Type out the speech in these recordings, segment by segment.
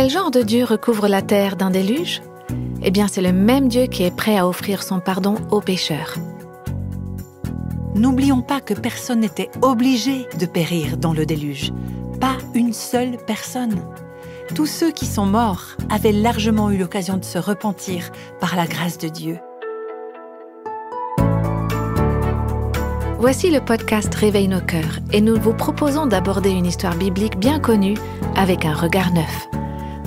Quel genre de Dieu recouvre la terre d'un déluge Eh bien, c'est le même Dieu qui est prêt à offrir son pardon aux pécheurs. N'oublions pas que personne n'était obligé de périr dans le déluge. Pas une seule personne. Tous ceux qui sont morts avaient largement eu l'occasion de se repentir par la grâce de Dieu. Voici le podcast Réveille nos cœurs et nous vous proposons d'aborder une histoire biblique bien connue avec un regard neuf.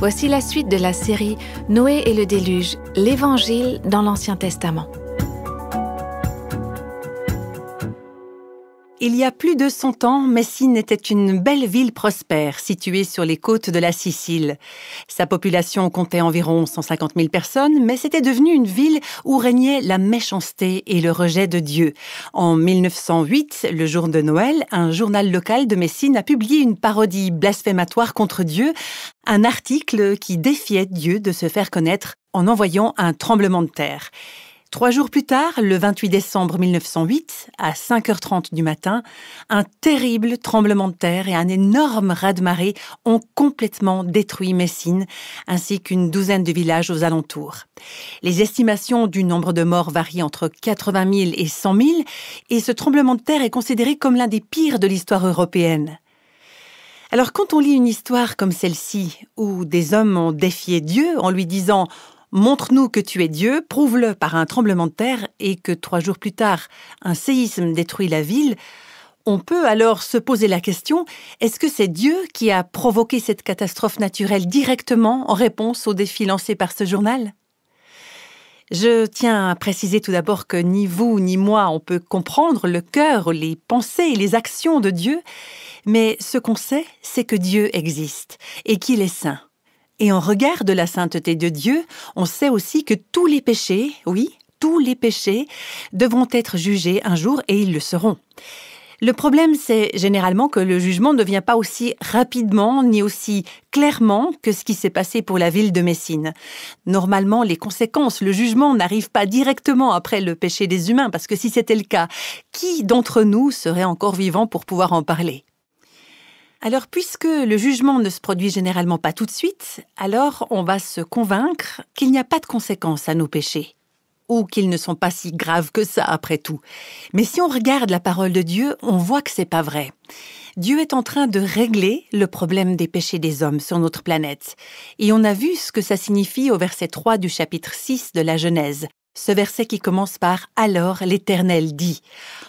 Voici la suite de la série Noé et le déluge, l'Évangile dans l'Ancien Testament. Il y a plus de 100 ans, Messine était une belle ville prospère située sur les côtes de la Sicile. Sa population comptait environ 150 000 personnes, mais c'était devenu une ville où régnait la méchanceté et le rejet de Dieu. En 1908, le jour de Noël, un journal local de Messine a publié une parodie blasphématoire contre Dieu, un article qui défiait Dieu de se faire connaître en envoyant un tremblement de terre. Trois jours plus tard, le 28 décembre 1908, à 5h30 du matin, un terrible tremblement de terre et un énorme raz-de-marée ont complètement détruit Messine ainsi qu'une douzaine de villages aux alentours. Les estimations du nombre de morts varient entre 80 000 et 100 000 et ce tremblement de terre est considéré comme l'un des pires de l'histoire européenne. Alors quand on lit une histoire comme celle-ci, où des hommes ont défié Dieu en lui disant Montre-nous que tu es Dieu, prouve-le par un tremblement de terre et que trois jours plus tard, un séisme détruit la ville. On peut alors se poser la question, est-ce que c'est Dieu qui a provoqué cette catastrophe naturelle directement en réponse aux défis lancés par ce journal je tiens à préciser tout d'abord que ni vous ni moi on peut comprendre le cœur, les pensées et les actions de Dieu, mais ce qu'on sait, c'est que Dieu existe et qu'il est saint. Et en regard de la sainteté de Dieu, on sait aussi que tous les péchés, oui, tous les péchés, devront être jugés un jour et ils le seront. Le problème, c'est généralement que le jugement ne vient pas aussi rapidement ni aussi clairement que ce qui s'est passé pour la ville de Messine. Normalement, les conséquences, le jugement n'arrive pas directement après le péché des humains, parce que si c'était le cas, qui d'entre nous serait encore vivant pour pouvoir en parler alors, puisque le jugement ne se produit généralement pas tout de suite, alors on va se convaincre qu'il n'y a pas de conséquences à nos péchés, ou qu'ils ne sont pas si graves que ça après tout. Mais si on regarde la parole de Dieu, on voit que c'est pas vrai. Dieu est en train de régler le problème des péchés des hommes sur notre planète. Et on a vu ce que ça signifie au verset 3 du chapitre 6 de la Genèse ce verset qui commence par Alors l'Éternel dit.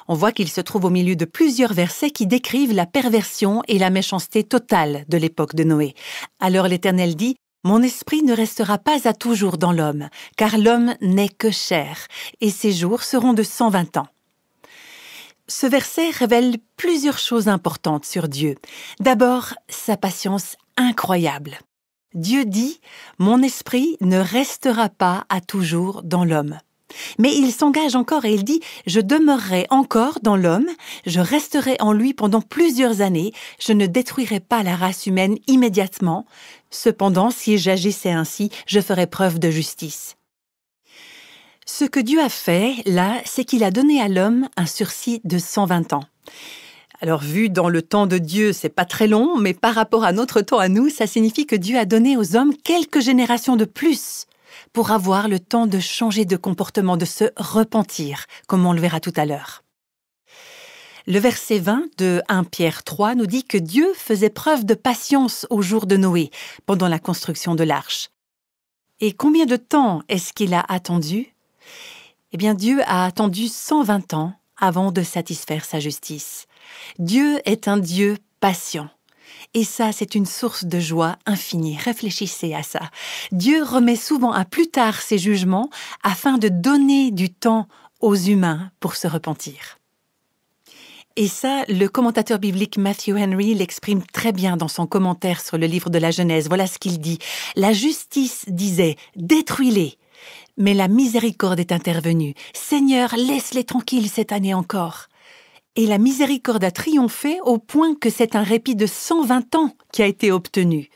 On voit qu'il se trouve au milieu de plusieurs versets qui décrivent la perversion et la méchanceté totale de l'époque de Noé. Alors l'Éternel dit Mon esprit ne restera pas à toujours dans l'homme, car l'homme n'est que chair, et ses jours seront de 120 ans. Ce verset révèle plusieurs choses importantes sur Dieu. D'abord, sa patience incroyable. Dieu dit, Mon esprit ne restera pas à toujours dans l'homme. Mais il s'engage encore et il dit, Je demeurerai encore dans l'homme, je resterai en lui pendant plusieurs années, je ne détruirai pas la race humaine immédiatement, cependant si j'agissais ainsi, je ferais preuve de justice. Ce que Dieu a fait, là, c'est qu'il a donné à l'homme un sursis de 120 ans. Alors vu dans le temps de Dieu, c'est pas très long, mais par rapport à notre temps à nous, ça signifie que Dieu a donné aux hommes quelques générations de plus pour avoir le temps de changer de comportement, de se repentir, comme on le verra tout à l'heure. Le verset 20 de 1 Pierre 3 nous dit que Dieu faisait preuve de patience au jour de Noé, pendant la construction de l'arche. Et combien de temps est-ce qu'il a attendu Eh bien Dieu a attendu 120 ans avant de satisfaire sa justice. Dieu est un Dieu patient. Et ça, c'est une source de joie infinie. Réfléchissez à ça. Dieu remet souvent à plus tard ses jugements afin de donner du temps aux humains pour se repentir. Et ça, le commentateur biblique Matthew Henry l'exprime très bien dans son commentaire sur le livre de la Genèse. Voilà ce qu'il dit. La justice disait, détruis-les. Mais la miséricorde est intervenue. Seigneur, laisse-les tranquilles cette année encore et la miséricorde a triomphé au point que c'est un répit de 120 ans qui a été obtenu.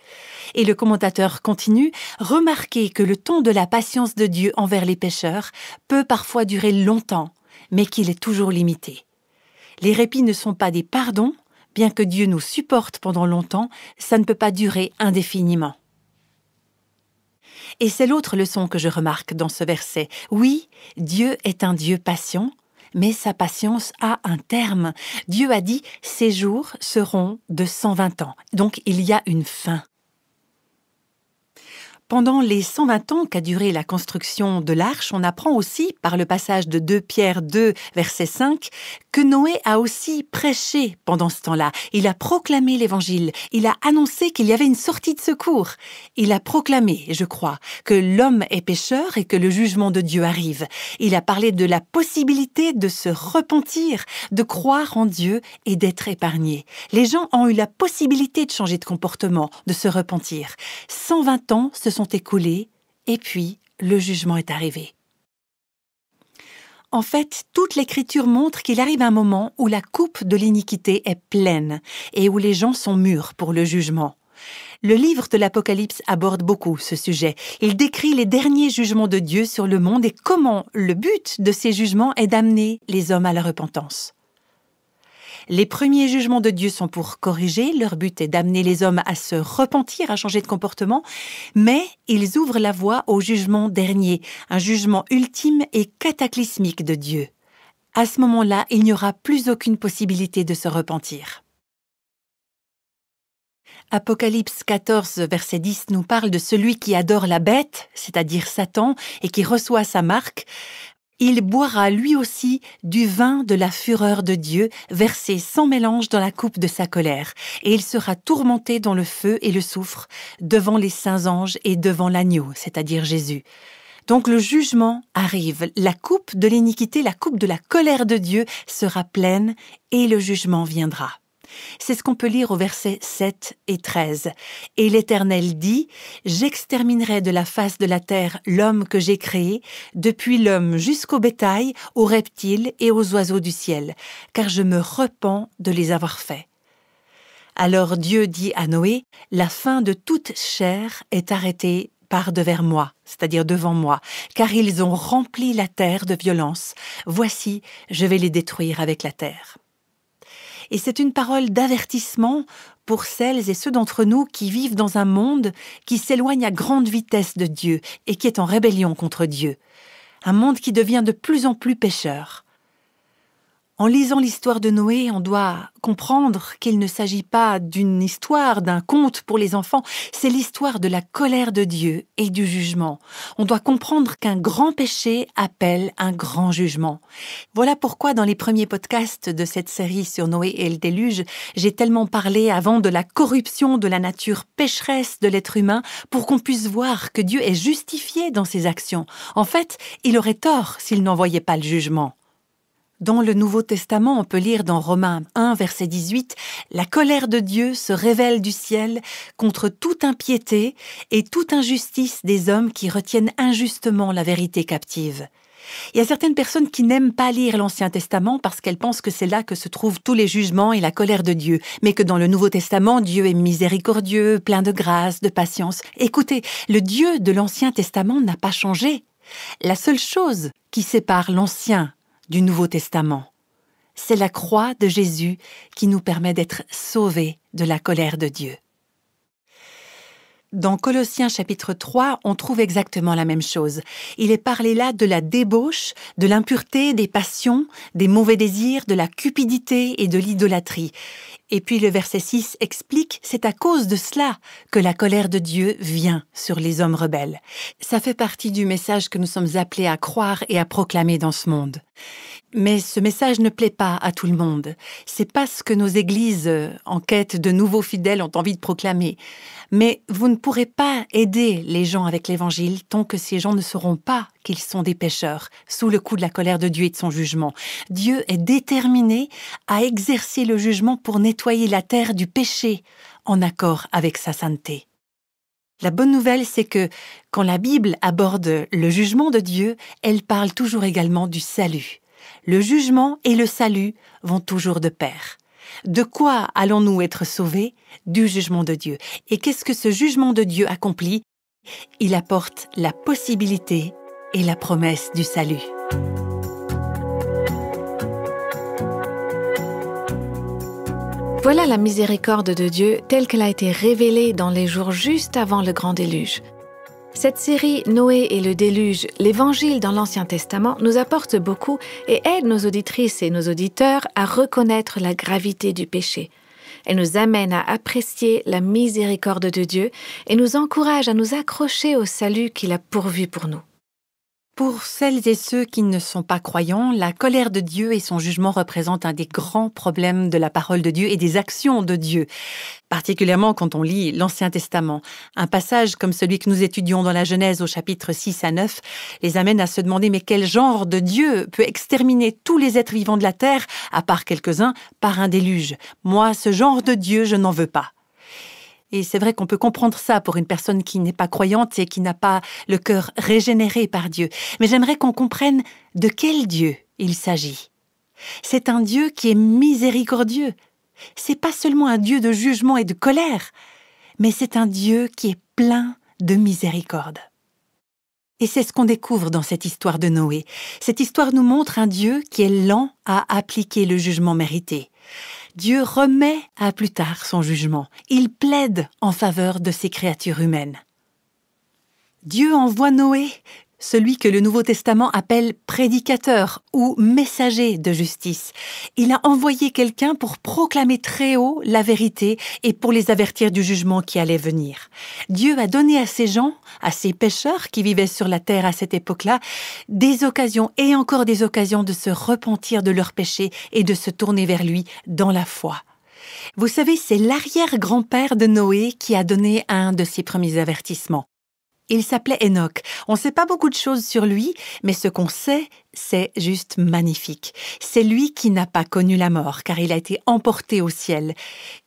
Et le commentateur continue, remarquez que le ton de la patience de Dieu envers les pécheurs peut parfois durer longtemps, mais qu'il est toujours limité. Les répits ne sont pas des pardons, bien que Dieu nous supporte pendant longtemps, ça ne peut pas durer indéfiniment. Et c'est l'autre leçon que je remarque dans ce verset. Oui, Dieu est un Dieu patient, mais sa patience a un terme. Dieu a dit, ces jours seront de 120 ans. Donc il y a une fin. Pendant les 120 ans qu'a duré la construction de l'arche, on apprend aussi, par le passage de 2 Pierre 2, verset 5, que Noé a aussi prêché pendant ce temps-là. Il a proclamé l'évangile, il a annoncé qu'il y avait une sortie de secours. Il a proclamé, je crois, que l'homme est pécheur et que le jugement de Dieu arrive. Il a parlé de la possibilité de se repentir, de croire en Dieu et d'être épargné. Les gens ont eu la possibilité de changer de comportement, de se repentir. 120 ans se sont et puis le jugement est arrivé. En fait, toute l'écriture montre qu'il arrive un moment où la coupe de l'iniquité est pleine et où les gens sont mûrs pour le jugement. Le livre de l'Apocalypse aborde beaucoup ce sujet. Il décrit les derniers jugements de Dieu sur le monde et comment le but de ces jugements est d'amener les hommes à la repentance. Les premiers jugements de Dieu sont pour corriger, leur but est d'amener les hommes à se repentir, à changer de comportement, mais ils ouvrent la voie au jugement dernier, un jugement ultime et cataclysmique de Dieu. À ce moment-là, il n'y aura plus aucune possibilité de se repentir. Apocalypse 14, verset 10 nous parle de celui qui adore la bête, c'est-à-dire Satan, et qui reçoit sa marque il boira lui aussi du vin de la fureur de Dieu, versé sans mélange dans la coupe de sa colère, et il sera tourmenté dans le feu et le soufre, devant les saints anges et devant l'agneau, c'est-à-dire Jésus. Donc le jugement arrive, la coupe de l'iniquité, la coupe de la colère de Dieu sera pleine, et le jugement viendra. C'est ce qu'on peut lire au verset 7 et 13. Et l'Éternel dit, J'exterminerai de la face de la terre l'homme que j'ai créé, depuis l'homme jusqu'au bétail, aux reptiles et aux oiseaux du ciel, car je me repens de les avoir faits. Alors Dieu dit à Noé, La fin de toute chair est arrêtée par devers moi, c'est-à-dire devant moi, car ils ont rempli la terre de violence. Voici, je vais les détruire avec la terre. Et c'est une parole d'avertissement pour celles et ceux d'entre nous qui vivent dans un monde qui s'éloigne à grande vitesse de Dieu et qui est en rébellion contre Dieu. Un monde qui devient de plus en plus pécheur. En lisant l'histoire de Noé, on doit comprendre qu'il ne s'agit pas d'une histoire, d'un conte pour les enfants, c'est l'histoire de la colère de Dieu et du jugement. On doit comprendre qu'un grand péché appelle un grand jugement. Voilà pourquoi dans les premiers podcasts de cette série sur Noé et le déluge, j'ai tellement parlé avant de la corruption de la nature pécheresse de l'être humain pour qu'on puisse voir que Dieu est justifié dans ses actions. En fait, il aurait tort s'il n'envoyait pas le jugement. Dans le Nouveau Testament, on peut lire dans Romains 1, verset 18, La colère de Dieu se révèle du ciel contre toute impiété et toute injustice des hommes qui retiennent injustement la vérité captive. Il y a certaines personnes qui n'aiment pas lire l'Ancien Testament parce qu'elles pensent que c'est là que se trouvent tous les jugements et la colère de Dieu, mais que dans le Nouveau Testament, Dieu est miséricordieux, plein de grâce, de patience. Écoutez, le Dieu de l'Ancien Testament n'a pas changé. La seule chose qui sépare l'Ancien du Nouveau Testament. C'est la croix de Jésus qui nous permet d'être sauvés de la colère de Dieu. Dans Colossiens chapitre 3, on trouve exactement la même chose. Il est parlé là de la débauche, de l'impureté, des passions, des mauvais désirs, de la cupidité et de l'idolâtrie. Et puis le verset 6 explique, c'est à cause de cela que la colère de Dieu vient sur les hommes rebelles. Ça fait partie du message que nous sommes appelés à croire et à proclamer dans ce monde. Mais ce message ne plaît pas à tout le monde. C'est pas ce que nos églises euh, en quête de nouveaux fidèles ont envie de proclamer. Mais vous ne pourrez pas aider les gens avec l'évangile tant que ces gens ne seront pas qu'ils sont des pécheurs, sous le coup de la colère de Dieu et de son jugement. Dieu est déterminé à exercer le jugement pour nettoyer la terre du péché, en accord avec sa sainteté. La bonne nouvelle, c'est que quand la Bible aborde le jugement de Dieu, elle parle toujours également du salut. Le jugement et le salut vont toujours de pair. De quoi allons-nous être sauvés Du jugement de Dieu. Et qu'est-ce que ce jugement de Dieu accomplit Il apporte la possibilité et la promesse du salut. Voilà la miséricorde de Dieu telle qu'elle a été révélée dans les jours juste avant le grand déluge. Cette série Noé et le déluge, l'Évangile dans l'Ancien Testament, nous apporte beaucoup et aide nos auditrices et nos auditeurs à reconnaître la gravité du péché. Elle nous amène à apprécier la miséricorde de Dieu et nous encourage à nous accrocher au salut qu'il a pourvu pour nous. Pour celles et ceux qui ne sont pas croyants, la colère de Dieu et son jugement représentent un des grands problèmes de la parole de Dieu et des actions de Dieu, particulièrement quand on lit l'Ancien Testament. Un passage comme celui que nous étudions dans la Genèse au chapitre 6 à 9 les amène à se demander mais quel genre de Dieu peut exterminer tous les êtres vivants de la terre, à part quelques-uns, par un déluge Moi, ce genre de Dieu, je n'en veux pas. Et c'est vrai qu'on peut comprendre ça pour une personne qui n'est pas croyante et qui n'a pas le cœur régénéré par Dieu. Mais j'aimerais qu'on comprenne de quel Dieu il s'agit. C'est un Dieu qui est miséricordieux. C'est pas seulement un Dieu de jugement et de colère, mais c'est un Dieu qui est plein de miséricorde. Et c'est ce qu'on découvre dans cette histoire de Noé. Cette histoire nous montre un Dieu qui est lent à appliquer le jugement mérité. Dieu remet à plus tard son jugement. Il plaide en faveur de ses créatures humaines. Dieu envoie Noé celui que le Nouveau Testament appelle prédicateur ou messager de justice. Il a envoyé quelqu'un pour proclamer très haut la vérité et pour les avertir du jugement qui allait venir. Dieu a donné à ces gens, à ces pêcheurs qui vivaient sur la terre à cette époque-là, des occasions et encore des occasions de se repentir de leurs péchés et de se tourner vers lui dans la foi. Vous savez, c'est l'arrière-grand-père de Noé qui a donné un de ses premiers avertissements. Il s'appelait Enoch. On ne sait pas beaucoup de choses sur lui, mais ce qu'on sait, c'est juste magnifique. C'est lui qui n'a pas connu la mort, car il a été emporté au ciel.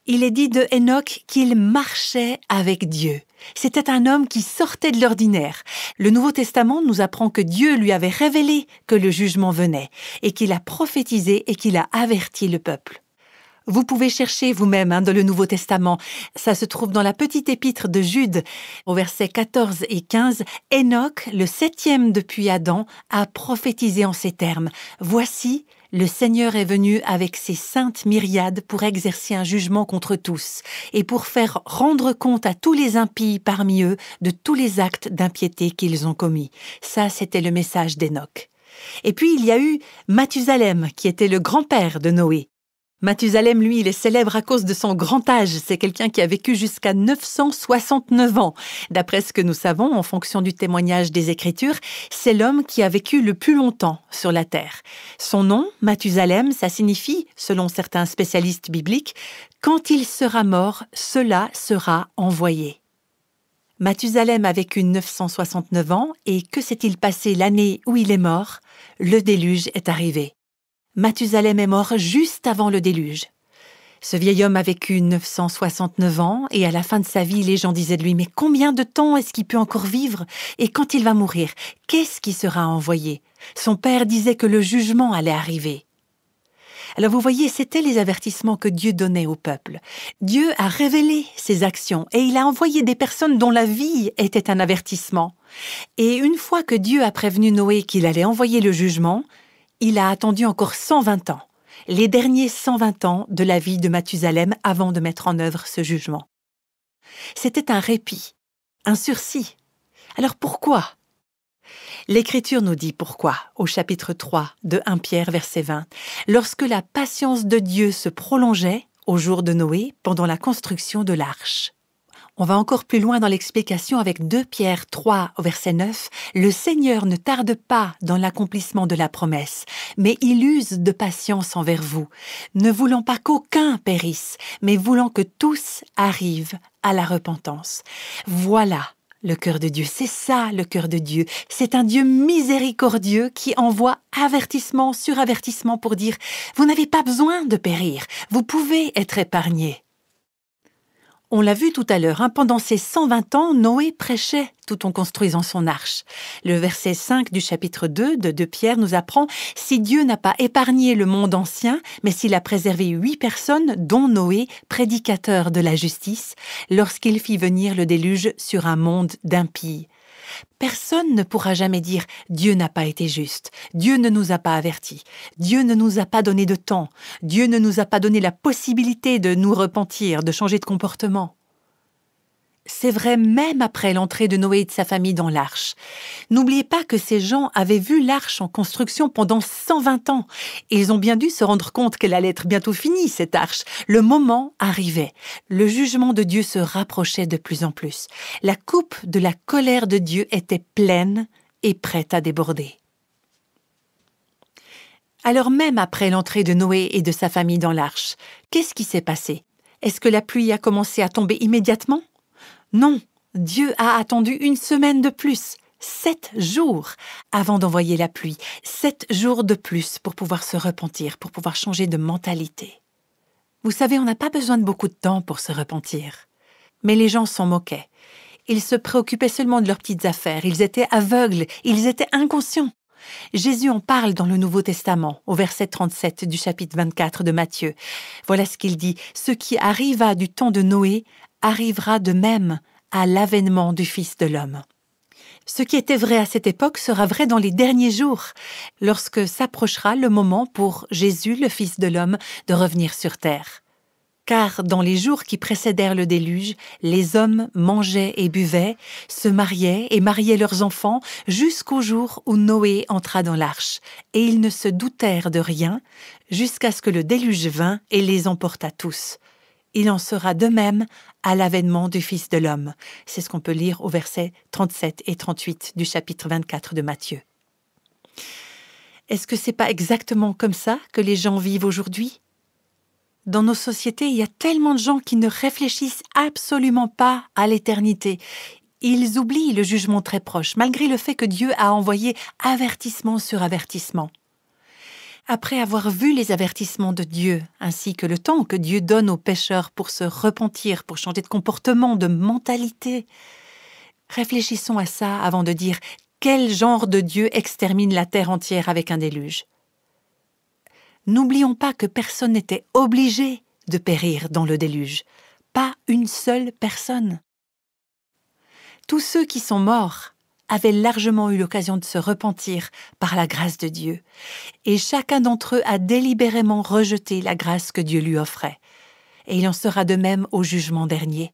Il est dit de Enoch qu'il marchait avec Dieu. C'était un homme qui sortait de l'ordinaire. Le Nouveau Testament nous apprend que Dieu lui avait révélé que le jugement venait, et qu'il a prophétisé et qu'il a averti le peuple. Vous pouvez chercher vous-même hein, dans le Nouveau Testament. Ça se trouve dans la petite épître de Jude, au verset 14 et 15. Enoch, le septième depuis Adam, a prophétisé en ces termes. Voici, le Seigneur est venu avec ses saintes myriades pour exercer un jugement contre tous et pour faire rendre compte à tous les impies parmi eux de tous les actes d'impiété qu'ils ont commis. Ça, c'était le message d'Enoch. Et puis il y a eu Mathusalem, qui était le grand-père de Noé. Mathusalem, lui, il est célèbre à cause de son grand âge. C'est quelqu'un qui a vécu jusqu'à 969 ans. D'après ce que nous savons, en fonction du témoignage des Écritures, c'est l'homme qui a vécu le plus longtemps sur la terre. Son nom, Mathusalem, ça signifie, selon certains spécialistes bibliques, quand il sera mort, cela sera envoyé. Mathusalem a vécu 969 ans et que s'est-il passé l'année où il est mort Le déluge est arrivé. Mathusalem est mort juste avant le déluge. Ce vieil homme a vécu 969 ans et à la fin de sa vie, les gens disaient de lui Mais combien de temps est-ce qu'il peut encore vivre Et quand il va mourir, qu'est-ce qui sera envoyé Son père disait que le jugement allait arriver. Alors vous voyez, c'était les avertissements que Dieu donnait au peuple. Dieu a révélé ses actions et il a envoyé des personnes dont la vie était un avertissement. Et une fois que Dieu a prévenu Noé qu'il allait envoyer le jugement, il a attendu encore 120 ans, les derniers 120 ans de la vie de Mathusalem avant de mettre en œuvre ce jugement. C'était un répit, un sursis. Alors pourquoi L'Écriture nous dit pourquoi, au chapitre 3 de 1 Pierre, verset 20. Lorsque la patience de Dieu se prolongeait, au jour de Noé, pendant la construction de l'arche. On va encore plus loin dans l'explication avec 2 Pierre 3 au verset 9. Le Seigneur ne tarde pas dans l'accomplissement de la promesse, mais il use de patience envers vous, ne voulant pas qu'aucun périsse, mais voulant que tous arrivent à la repentance. Voilà le cœur de Dieu. C'est ça le cœur de Dieu. C'est un Dieu miséricordieux qui envoie avertissement sur avertissement pour dire ⁇ Vous n'avez pas besoin de périr, vous pouvez être épargné ⁇ on l'a vu tout à l'heure, hein, pendant ces 120 ans, Noé prêchait tout en construisant son arche. Le verset 5 du chapitre 2 de 2 Pierre nous apprend Si Dieu n'a pas épargné le monde ancien, mais s'il a préservé huit personnes, dont Noé, prédicateur de la justice, lorsqu'il fit venir le déluge sur un monde d'impies. Personne ne pourra jamais dire Dieu n'a pas été juste, Dieu ne nous a pas avertis, Dieu ne nous a pas donné de temps, Dieu ne nous a pas donné la possibilité de nous repentir, de changer de comportement. C'est vrai même après l'entrée de Noé et de sa famille dans l'arche. N'oubliez pas que ces gens avaient vu l'arche en construction pendant 120 ans. Et ils ont bien dû se rendre compte qu'elle allait être bientôt finie, cette arche. Le moment arrivait. Le jugement de Dieu se rapprochait de plus en plus. La coupe de la colère de Dieu était pleine et prête à déborder. Alors même après l'entrée de Noé et de sa famille dans l'arche, qu'est-ce qui s'est passé Est-ce que la pluie a commencé à tomber immédiatement non, Dieu a attendu une semaine de plus, sept jours, avant d'envoyer la pluie, sept jours de plus pour pouvoir se repentir, pour pouvoir changer de mentalité. Vous savez, on n'a pas besoin de beaucoup de temps pour se repentir. Mais les gens s'en moquaient. Ils se préoccupaient seulement de leurs petites affaires, ils étaient aveugles, ils étaient inconscients. Jésus en parle dans le Nouveau Testament, au verset 37 du chapitre 24 de Matthieu. Voilà ce qu'il dit. Ce qui arriva du temps de Noé arrivera de même à l'avènement du Fils de l'homme. Ce qui était vrai à cette époque sera vrai dans les derniers jours, lorsque s'approchera le moment pour Jésus, le Fils de l'homme, de revenir sur terre. Car dans les jours qui précédèrent le déluge, les hommes mangeaient et buvaient, se mariaient et mariaient leurs enfants jusqu'au jour où Noé entra dans l'arche, et ils ne se doutèrent de rien, jusqu'à ce que le déluge vînt et les emporta tous il en sera de même à l'avènement du Fils de l'homme. C'est ce qu'on peut lire au verset 37 et 38 du chapitre 24 de Matthieu. Est-ce que c'est pas exactement comme ça que les gens vivent aujourd'hui Dans nos sociétés, il y a tellement de gens qui ne réfléchissent absolument pas à l'éternité. Ils oublient le jugement très proche, malgré le fait que Dieu a envoyé avertissement sur avertissement après avoir vu les avertissements de Dieu, ainsi que le temps que Dieu donne aux pécheurs pour se repentir, pour changer de comportement, de mentalité, réfléchissons à ça avant de dire quel genre de Dieu extermine la terre entière avec un déluge. N'oublions pas que personne n'était obligé de périr dans le déluge, pas une seule personne. Tous ceux qui sont morts avaient largement eu l'occasion de se repentir par la grâce de Dieu, et chacun d'entre eux a délibérément rejeté la grâce que Dieu lui offrait, et il en sera de même au jugement dernier.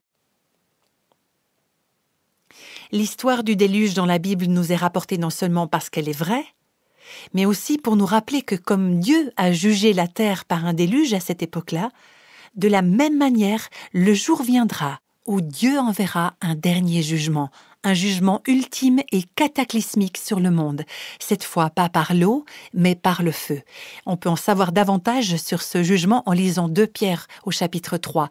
L'histoire du déluge dans la Bible nous est rapportée non seulement parce qu'elle est vraie, mais aussi pour nous rappeler que comme Dieu a jugé la terre par un déluge à cette époque-là, de la même manière, le jour viendra où Dieu enverra un dernier jugement, un jugement ultime et cataclysmique sur le monde, cette fois pas par l'eau, mais par le feu. On peut en savoir davantage sur ce jugement en lisant 2 Pierre au chapitre 3.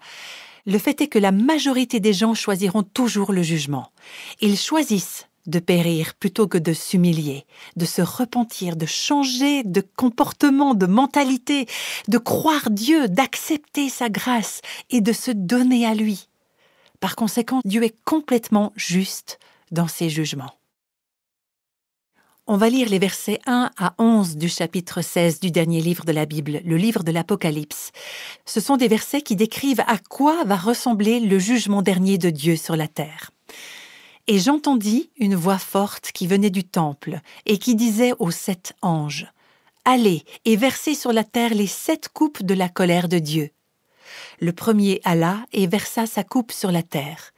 Le fait est que la majorité des gens choisiront toujours le jugement. Ils choisissent de périr plutôt que de s'humilier, de se repentir, de changer de comportement, de mentalité, de croire Dieu, d'accepter sa grâce et de se donner à lui. Par conséquent, Dieu est complètement juste dans ses jugements. On va lire les versets 1 à 11 du chapitre 16 du dernier livre de la Bible, le livre de l'Apocalypse. Ce sont des versets qui décrivent à quoi va ressembler le jugement dernier de Dieu sur la terre. Et j'entendis une voix forte qui venait du temple et qui disait aux sept anges, Allez et versez sur la terre les sept coupes de la colère de Dieu. Le premier alla et versa sa coupe sur la terre,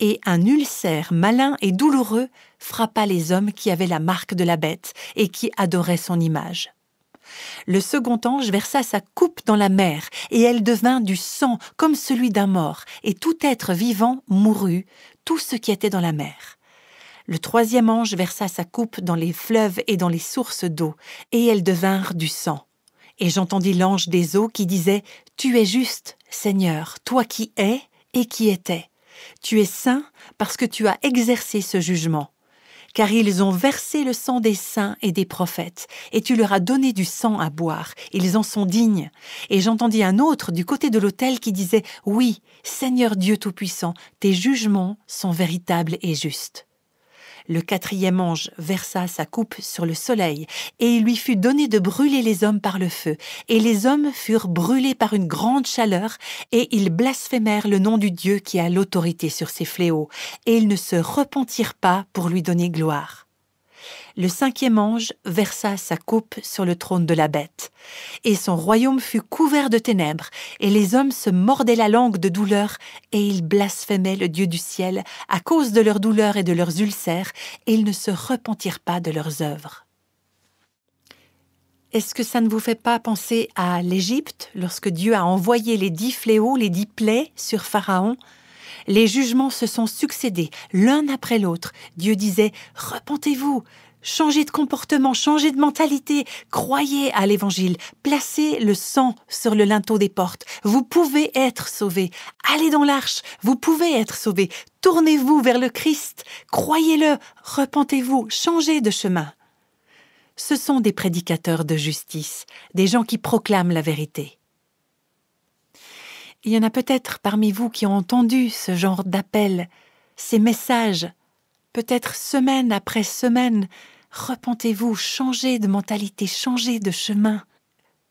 et un ulcère malin et douloureux frappa les hommes qui avaient la marque de la bête et qui adoraient son image. Le second ange versa sa coupe dans la mer, et elle devint du sang comme celui d'un mort, et tout être vivant mourut, tout ce qui était dans la mer. Le troisième ange versa sa coupe dans les fleuves et dans les sources d'eau, et elles devinrent du sang. Et j'entendis l'ange des eaux qui disait tu es juste, Seigneur, toi qui es et qui étais. Tu es saint parce que tu as exercé ce jugement. Car ils ont versé le sang des saints et des prophètes, et tu leur as donné du sang à boire, ils en sont dignes. Et j'entendis un autre du côté de l'autel qui disait, Oui, Seigneur Dieu Tout-Puissant, tes jugements sont véritables et justes. Le quatrième ange versa sa coupe sur le soleil, et il lui fut donné de brûler les hommes par le feu. Et les hommes furent brûlés par une grande chaleur, et ils blasphémèrent le nom du Dieu qui a l'autorité sur ses fléaux, et ils ne se repentirent pas pour lui donner gloire le cinquième ange versa sa coupe sur le trône de la bête. Et son royaume fut couvert de ténèbres, et les hommes se mordaient la langue de douleur, et ils blasphémaient le Dieu du ciel à cause de leurs douleurs et de leurs ulcères, et ils ne se repentirent pas de leurs œuvres. Est-ce que ça ne vous fait pas penser à l'Égypte, lorsque Dieu a envoyé les dix fléaux, les dix plaies sur Pharaon les jugements se sont succédés l'un après l'autre. Dieu disait Repentez-vous, changez de comportement, changez de mentalité, croyez à l'Évangile, placez le sang sur le linteau des portes. Vous pouvez être sauvés. Allez dans l'arche, vous pouvez être sauvés. Tournez-vous vers le Christ, croyez-le, repentez-vous, changez de chemin. Ce sont des prédicateurs de justice, des gens qui proclament la vérité. Il y en a peut-être parmi vous qui ont entendu ce genre d'appel, ces messages, peut-être semaine après semaine. Repentez-vous, changez de mentalité, changez de chemin.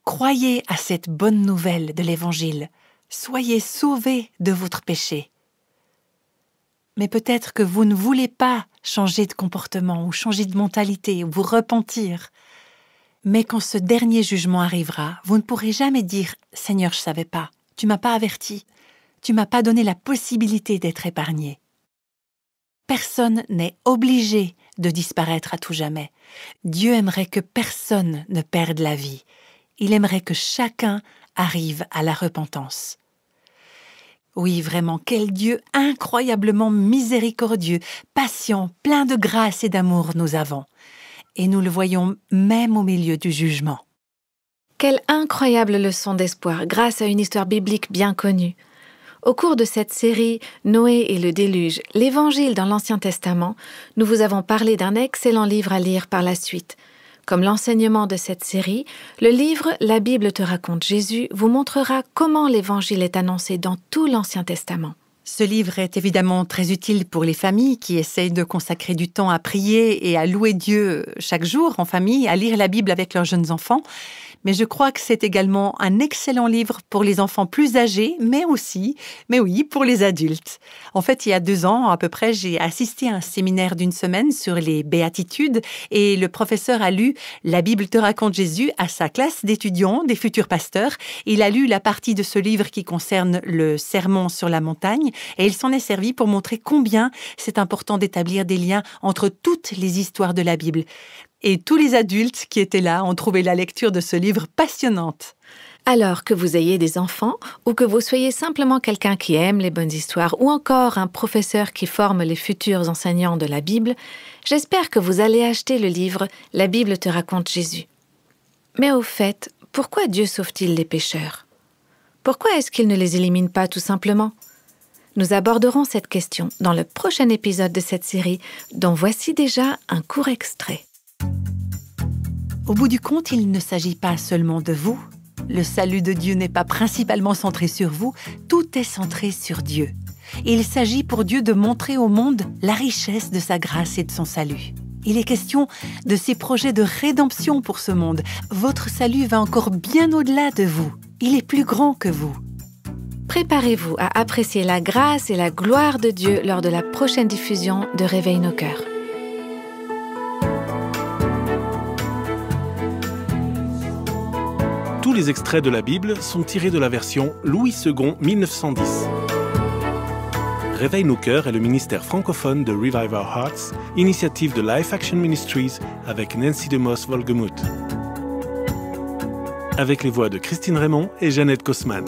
Croyez à cette bonne nouvelle de l'Évangile. Soyez sauvés de votre péché. Mais peut-être que vous ne voulez pas changer de comportement ou changer de mentalité ou vous repentir. Mais quand ce dernier jugement arrivera, vous ne pourrez jamais dire Seigneur, je savais pas tu m'as pas averti. Tu m'as pas donné la possibilité d'être épargné. Personne n'est obligé de disparaître à tout jamais. Dieu aimerait que personne ne perde la vie. Il aimerait que chacun arrive à la repentance. Oui, vraiment, quel Dieu incroyablement miséricordieux, patient, plein de grâce et d'amour nous avons. Et nous le voyons même au milieu du jugement. Quelle incroyable leçon d'espoir grâce à une histoire biblique bien connue. Au cours de cette série Noé et le déluge, l'Évangile dans l'Ancien Testament, nous vous avons parlé d'un excellent livre à lire par la suite. Comme l'enseignement de cette série, le livre La Bible te raconte Jésus vous montrera comment l'Évangile est annoncé dans tout l'Ancien Testament. Ce livre est évidemment très utile pour les familles qui essayent de consacrer du temps à prier et à louer Dieu chaque jour en famille, à lire la Bible avec leurs jeunes enfants mais je crois que c'est également un excellent livre pour les enfants plus âgés, mais aussi, mais oui, pour les adultes. En fait, il y a deux ans à peu près, j'ai assisté à un séminaire d'une semaine sur les béatitudes et le professeur a lu La Bible te raconte Jésus à sa classe d'étudiants, des futurs pasteurs. Il a lu la partie de ce livre qui concerne le sermon sur la montagne et il s'en est servi pour montrer combien c'est important d'établir des liens entre toutes les histoires de la Bible et tous les adultes qui étaient là ont trouvé la lecture de ce livre passionnante. Alors que vous ayez des enfants, ou que vous soyez simplement quelqu'un qui aime les bonnes histoires, ou encore un professeur qui forme les futurs enseignants de la Bible, j'espère que vous allez acheter le livre La Bible te raconte Jésus. Mais au fait, pourquoi Dieu sauve-t-il les pécheurs Pourquoi est-ce qu'il ne les élimine pas tout simplement Nous aborderons cette question dans le prochain épisode de cette série, dont voici déjà un court extrait. Au bout du compte, il ne s'agit pas seulement de vous. Le salut de Dieu n'est pas principalement centré sur vous, tout est centré sur Dieu. Il s'agit pour Dieu de montrer au monde la richesse de sa grâce et de son salut. Il est question de ses projets de rédemption pour ce monde. Votre salut va encore bien au-delà de vous. Il est plus grand que vous. Préparez-vous à apprécier la grâce et la gloire de Dieu lors de la prochaine diffusion de Réveil nos cœurs. Tous les extraits de la Bible sont tirés de la version Louis II 1910. Réveille nos cœurs est le ministère francophone de Revive Our Hearts, initiative de Life Action Ministries avec Nancy DeMoss Volgemuth. Avec les voix de Christine Raymond et Jeannette Kosman.